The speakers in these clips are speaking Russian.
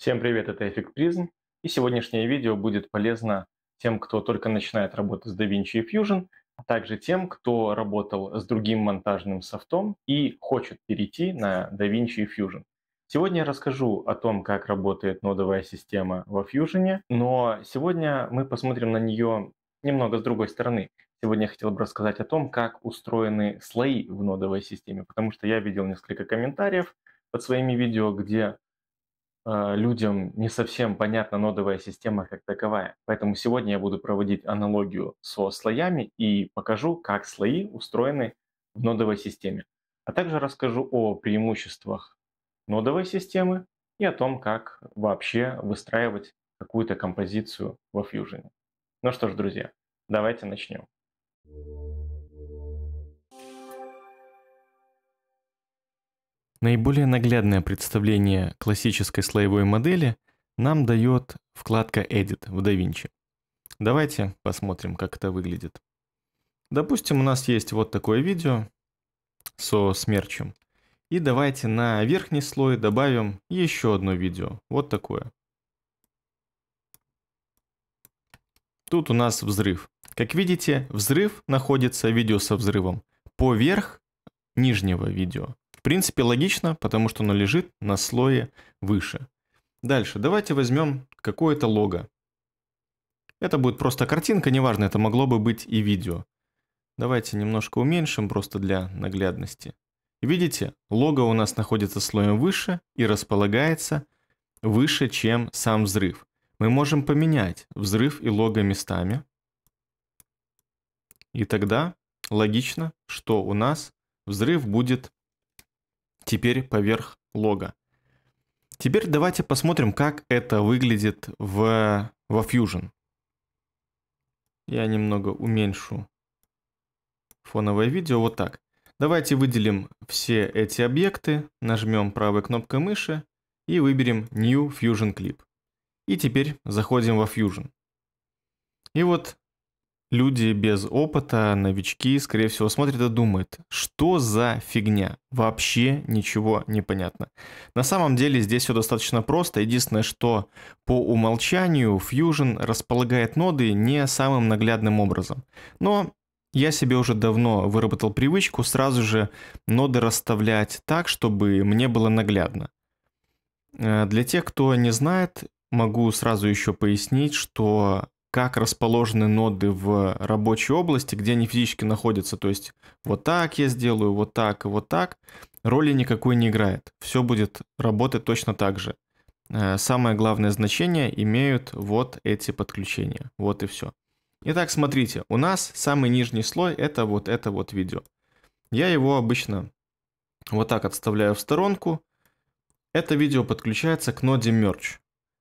Всем привет, это Эфик Призм, и сегодняшнее видео будет полезно тем, кто только начинает работать с DaVinci Fusion, а также тем, кто работал с другим монтажным софтом и хочет перейти на DaVinci Fusion. Сегодня я расскажу о том, как работает нодовая система во Fusion, но сегодня мы посмотрим на нее немного с другой стороны. Сегодня я хотел бы рассказать о том, как устроены слои в нодовой системе, потому что я видел несколько комментариев под своими видео, где Э, людям не совсем понятна нодовая система как таковая. Поэтому сегодня я буду проводить аналогию со слоями и покажу, как слои устроены в нодовой системе. А также расскажу о преимуществах нодовой системы и о том, как вообще выстраивать какую-то композицию во Fusion. Ну что ж, друзья, давайте начнем. Thank you Наиболее наглядное представление классической слоевой модели нам дает вкладка Edit в DaVinci. Давайте посмотрим, как это выглядит. Допустим, у нас есть вот такое видео со смерчем. И давайте на верхний слой добавим еще одно видео, вот такое. Тут у нас взрыв. Как видите, взрыв находится видео со взрывом поверх нижнего видео. В принципе, логично, потому что оно лежит на слое выше. Дальше, давайте возьмем какое-то лого. Это будет просто картинка, неважно, это могло бы быть и видео. Давайте немножко уменьшим просто для наглядности. Видите, лого у нас находится слоем выше и располагается выше, чем сам взрыв. Мы можем поменять взрыв и лого местами. И тогда логично, что у нас взрыв будет теперь поверх лога. Теперь давайте посмотрим, как это выглядит в, во Fusion. Я немного уменьшу фоновое видео вот так. Давайте выделим все эти объекты, нажмем правой кнопкой мыши и выберем New Fusion Clip. И теперь заходим во Fusion. И вот люди без опыта, новички, скорее всего, смотрят и думают, что за фигня? Вообще ничего не понятно. На самом деле здесь все достаточно просто. Единственное, что по умолчанию Fusion располагает ноды не самым наглядным образом. Но я себе уже давно выработал привычку сразу же ноды расставлять так, чтобы мне было наглядно. Э, для тех, кто не знает, могу сразу еще пояснить, что как расположены ноды в рабочей области, где они физически находятся. То есть вот так я сделаю, вот так и вот так. Роли никакой не играет. Все будет работать точно так же. Э, самое главное значение имеют вот эти подключения. Вот и все. Итак, смотрите, у нас самый нижний слой это вот это вот видео. Я его обычно вот так отставляю в сторонку. Это видео подключается к ноде Merge.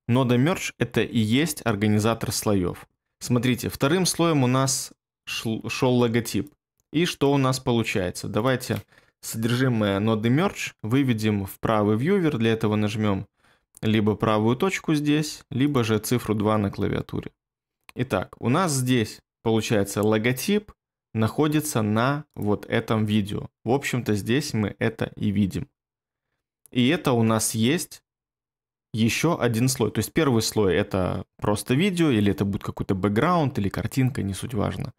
Нода Merge – это и есть организатор слоев. Смотрите, вторым слоем у нас шел, шел логотип. И что у нас получается? Давайте содержимое ноды Merge выведем в правый вьювер. Для этого нажмем либо правую точку здесь, либо же цифру 2 на клавиатуре. Итак, у нас здесь, получается, логотип находится на вот этом видео. В общем-то, здесь мы это и видим. И это у нас есть еще один слой. То есть первый слой это просто видео, или это будет какой-то бэкграунд, или картинка, не суть важно.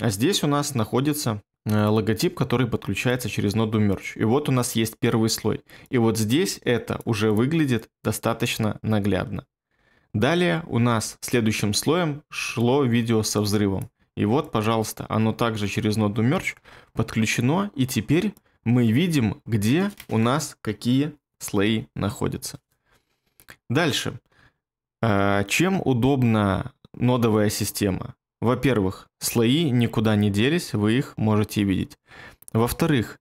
А здесь у нас находится э, логотип, который подключается через ноду merch. И вот у нас есть первый слой. И вот здесь это уже выглядит достаточно наглядно. Далее у нас следующим слоем шло видео со взрывом. И вот, пожалуйста, оно также через ноду merch подключено. И теперь мы видим, где у нас какие слои находятся. Дальше. А, чем удобна нодовая система? Во-первых, слои никуда не делись, вы их можете видеть. Во-вторых,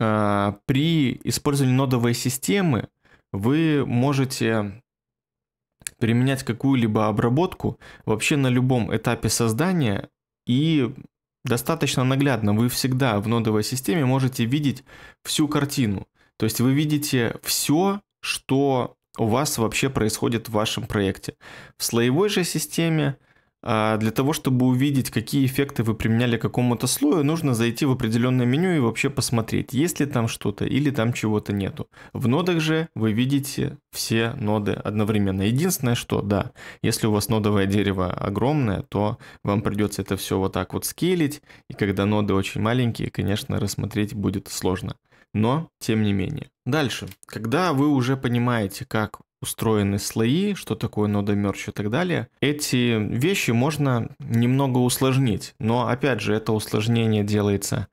а, при использовании нодовой системы вы можете применять какую-либо обработку вообще на любом этапе создания и достаточно наглядно вы всегда в нодовой системе можете видеть всю картину. То есть вы видите все, что у вас вообще происходит в вашем проекте. В слоевой же системе – а для того, чтобы увидеть, какие эффекты вы применяли к какому-то слою, нужно зайти в определенное меню и вообще посмотреть, есть ли там что-то или там чего-то нету. В нодах же вы видите все ноды одновременно. Единственное, что, да, если у вас нодовое дерево огромное, то вам придется это все вот так вот скейлить, и когда ноды очень маленькие, конечно, рассмотреть будет сложно но тем не менее. Дальше, когда вы уже понимаете, как устроены слои, что такое нода мерч и так далее. Эти вещи можно немного усложнить, но опять же это усложнение делается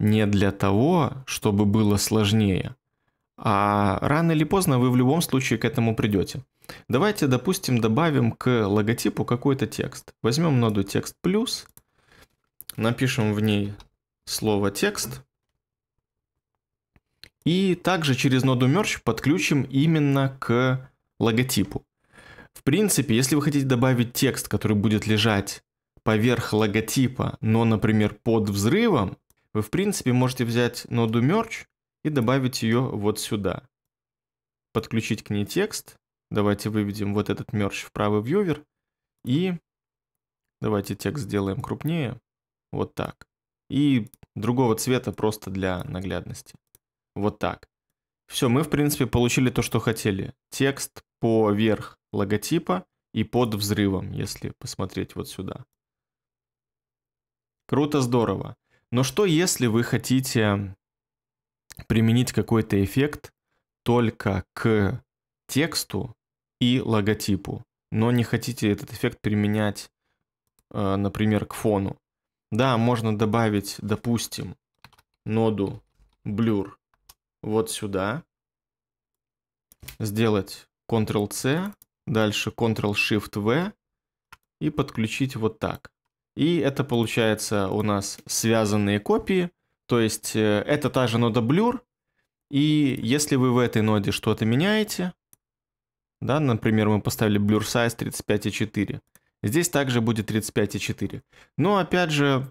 не для того, чтобы было сложнее, а рано или поздно вы в любом случае к этому придете. Давайте, допустим, добавим к логотипу какой-то текст. Возьмем ноду текст плюс, напишем в ней слово текст, и также через ноду merge подключим именно к логотипу. В принципе, если вы хотите добавить текст, который будет лежать поверх логотипа, но, например, под взрывом, вы, в принципе, можете взять ноду Merge и добавить ее вот сюда. Подключить к ней текст. Давайте выведем вот этот мерч в правый вьювер. И давайте текст сделаем крупнее. Вот так. И другого цвета просто для наглядности. Вот так. Все, мы, в принципе, получили то, что хотели. Текст поверх логотипа и под взрывом, если посмотреть вот сюда. Круто, здорово. Но что если вы хотите применить какой-то эффект только к тексту и логотипу, но не хотите этот эффект применять, э, например, к фону? Да, можно добавить, допустим, ноду blur вот сюда, сделать Ctrl-C, дальше Ctrl-Shift-V и подключить вот так. И это получается у нас связанные копии, то есть э, это та же нода Blur, и если вы в этой ноде что-то меняете, да, например, мы поставили Blur Size 35,4, здесь также будет 35,4. Но опять же,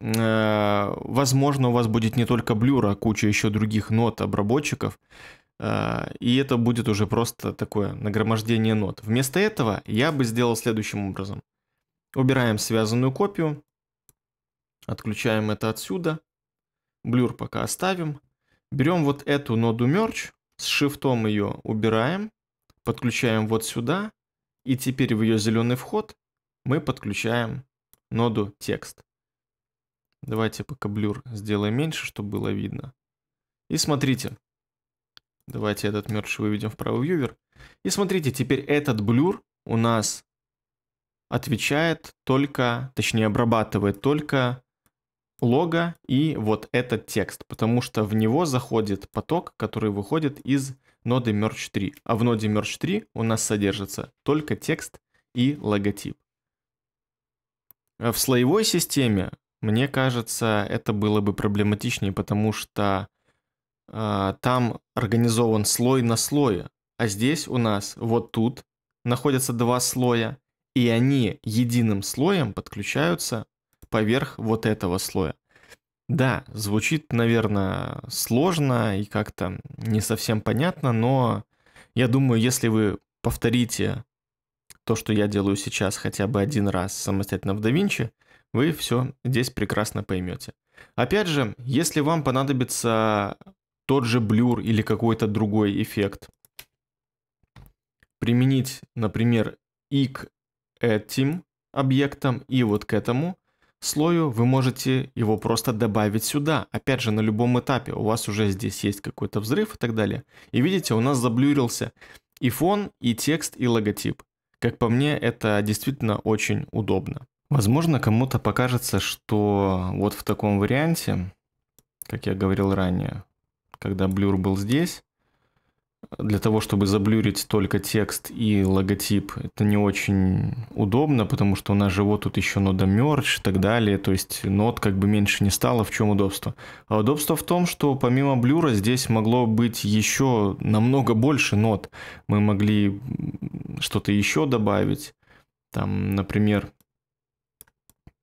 э, возможно, у вас будет не только Blur, а куча еще других нод обработчиков, а, и это будет уже просто такое нагромождение нот. Вместо этого я бы сделал следующим образом. Убираем связанную копию, отключаем это отсюда, блюр пока оставим, берем вот эту ноду merge, с шифтом ее убираем, подключаем вот сюда, и теперь в ее зеленый вход мы подключаем ноду текст. Давайте пока блюр сделаем меньше, чтобы было видно. И смотрите, Давайте этот мерч выведем в правый вьювер. И смотрите, теперь этот блюр у нас отвечает только, точнее обрабатывает только лого и вот этот текст, потому что в него заходит поток, который выходит из ноды Merge 3. А в ноде Merge 3 у нас содержится только текст и логотип. В слоевой системе, мне кажется, это было бы проблематичнее, потому что а, там организован слой на слое, а здесь у нас вот тут находятся два слоя, и они единым слоем подключаются поверх вот этого слоя. Да, звучит, наверное, сложно и как-то не совсем понятно, но я думаю, если вы повторите то, что я делаю сейчас хотя бы один раз самостоятельно в DaVinci, вы все здесь прекрасно поймете. Опять же, если вам понадобится тот же блюр или какой-то другой эффект. Применить, например, и к этим объектам, и вот к этому слою вы можете его просто добавить сюда. Опять же, на любом этапе у вас уже здесь есть какой-то взрыв и так далее. И видите, у нас заблюрился и фон, и текст, и логотип. Как по мне, это действительно очень удобно. Возможно, кому-то покажется, что вот в таком варианте, как я говорил ранее, когда блюр был здесь. Для того, чтобы заблюрить только текст и логотип, это не очень удобно, потому что у нас же вот тут еще нода мерч и так далее, то есть нот как бы меньше не стало, в чем удобство? А удобство в том, что помимо блюра здесь могло быть еще намного больше нот, Мы могли что-то еще добавить, там, например,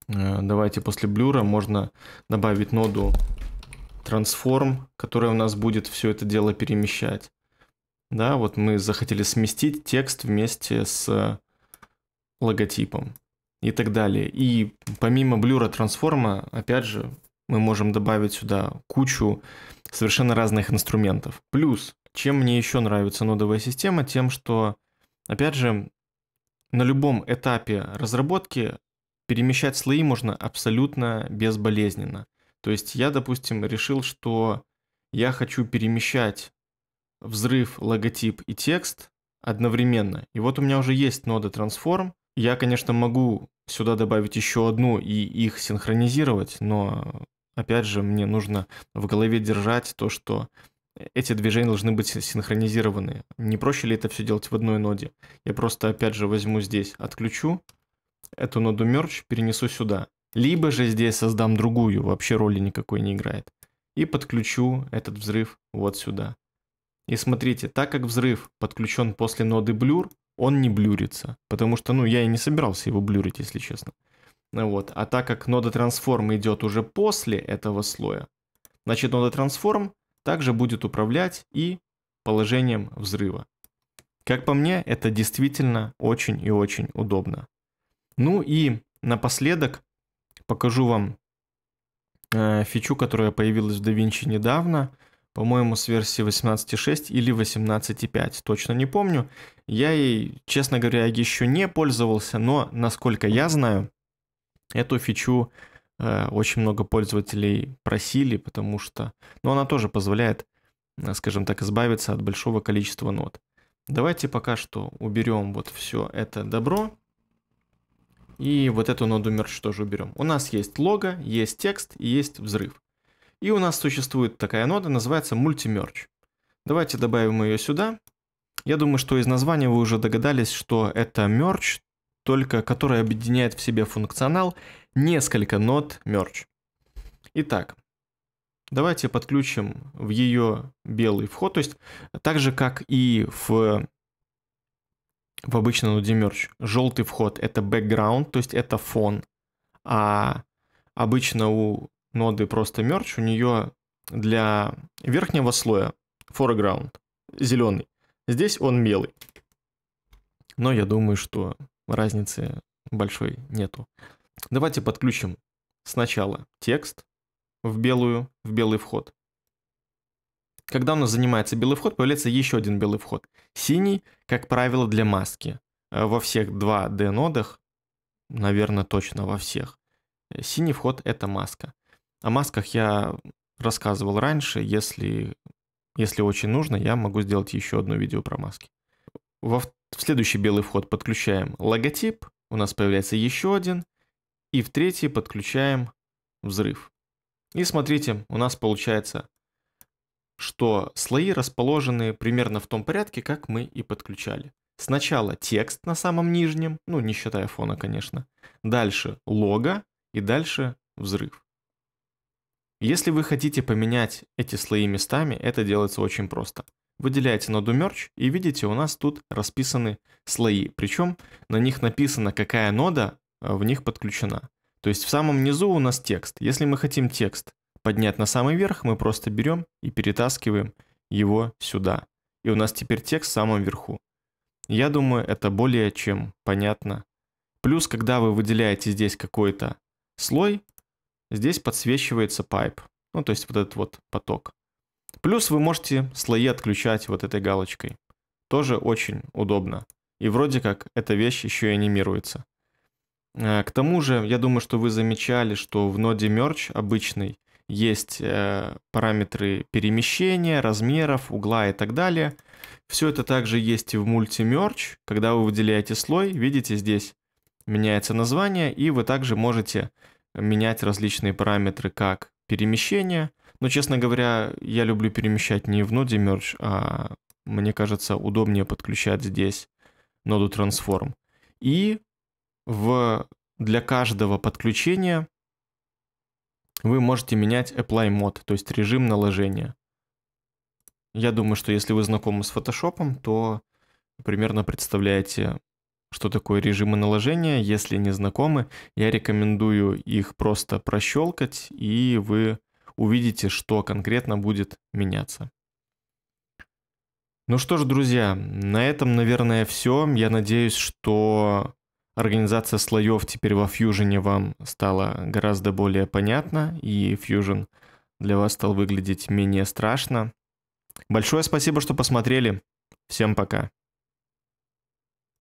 э, давайте после блюра можно добавить ноду трансформ, который у нас будет все это дело перемещать. Да, вот мы захотели сместить текст вместе с э, логотипом и так далее. И помимо блюра трансформа, опять же, мы можем добавить сюда кучу совершенно разных инструментов. Плюс, чем мне еще нравится нодовая система, тем, что, опять же, на любом этапе разработки перемещать слои можно абсолютно безболезненно. То есть я, допустим, решил, что я хочу перемещать взрыв, логотип и текст одновременно. И вот у меня уже есть нода Transform. Я, конечно, могу сюда добавить еще одну и их синхронизировать, но, опять же, мне нужно в голове держать то, что эти движения должны быть синхронизированы. Не проще ли это все делать в одной ноде? Я просто, опять же, возьму здесь, отключу эту ноду Merge, перенесу сюда. Либо же здесь создам другую, вообще роли никакой не играет. И подключу этот взрыв вот сюда. И смотрите, так как взрыв подключен после ноды блюр, он не блюрится. Потому что, ну, я и не собирался его блюрить, если честно. Ну вот. А так как нода трансформ идет уже после этого слоя, значит нода трансформ также будет управлять и положением взрыва. Как по мне, это действительно очень и очень удобно. Ну и напоследок покажу вам э, фичу, которая появилась в DaVinci недавно, по-моему, с версии 18.6 или 18.5, точно не помню. Я ей, честно говоря, еще не пользовался, но, насколько я знаю, эту фичу э, очень много пользователей просили, потому что... ну, она тоже позволяет, э, скажем так, избавиться от большого количества нот. Давайте пока что уберем вот все это добро и вот эту ноду мерч тоже уберем. У нас есть лого, есть текст и есть взрыв. И у нас существует такая нода, называется мультимерч. Давайте добавим ее сюда. Я думаю, что из названия вы уже догадались, что это мерч, только который объединяет в себе функционал несколько нод мерч. Итак, давайте подключим в ее белый вход, то есть так же, как и в в обычном нуди мерч. Желтый вход — это бэкграунд, то есть это фон. А обычно у ноды просто мерч, у нее для верхнего слоя foreground зеленый. Здесь он белый. Но я думаю, что разницы большой нету. Давайте подключим сначала текст в белую, в белый вход. Когда у нас занимается белый вход, появляется еще один белый вход. Синий, как правило, для маски. Э, во всех 2D нодах, наверное, точно во всех. Э, синий вход — это маска. О масках я рассказывал раньше. Если, если очень нужно, я могу сделать еще одно видео про маски. Во, в следующий белый вход подключаем логотип. У нас появляется еще один. И в третий подключаем взрыв. И смотрите, у нас получается что слои расположены примерно в том порядке, как мы и подключали. Сначала текст на самом нижнем, ну не считая фона, конечно. Дальше лого и дальше взрыв. Если вы хотите поменять эти слои местами, это делается очень просто. Выделяете ноду Merge и видите, у нас тут расписаны слои. Причем на них написано, какая нода э, в них подключена. То есть в самом низу у нас текст. Если мы хотим текст поднять на самый верх, мы просто берем и перетаскиваем его сюда. И у нас теперь текст в самом верху. Я думаю, это более чем понятно. Плюс, когда вы выделяете здесь какой-то слой, здесь подсвечивается пайп, ну то есть вот этот вот поток. Плюс вы можете слои отключать вот этой галочкой. Тоже очень удобно. И вроде как эта вещь еще и анимируется. Э, к тому же, я думаю, что вы замечали, что в ноде Merge обычный есть э, параметры перемещения, размеров, угла и так далее. Все это также есть и в мультимерч. Когда вы выделяете слой, видите, здесь меняется название, и вы также можете менять различные параметры, как перемещение. Но, честно говоря, я люблю перемещать не в ноде merge, а мне кажется, удобнее подключать здесь ноду transform. И в, для каждого подключения вы можете менять apply mode, то есть режим наложения. Я думаю, что если вы знакомы с Photoshop, то примерно представляете, что такое режимы наложения. Если не знакомы, я рекомендую их просто прощелкать, и вы увидите, что конкретно будет меняться. Ну что ж, друзья, на этом, наверное, все. Я надеюсь, что Организация слоев теперь во Fusion вам стала гораздо более понятна, и Fusion для вас стал выглядеть менее страшно. Большое спасибо, что посмотрели. Всем пока.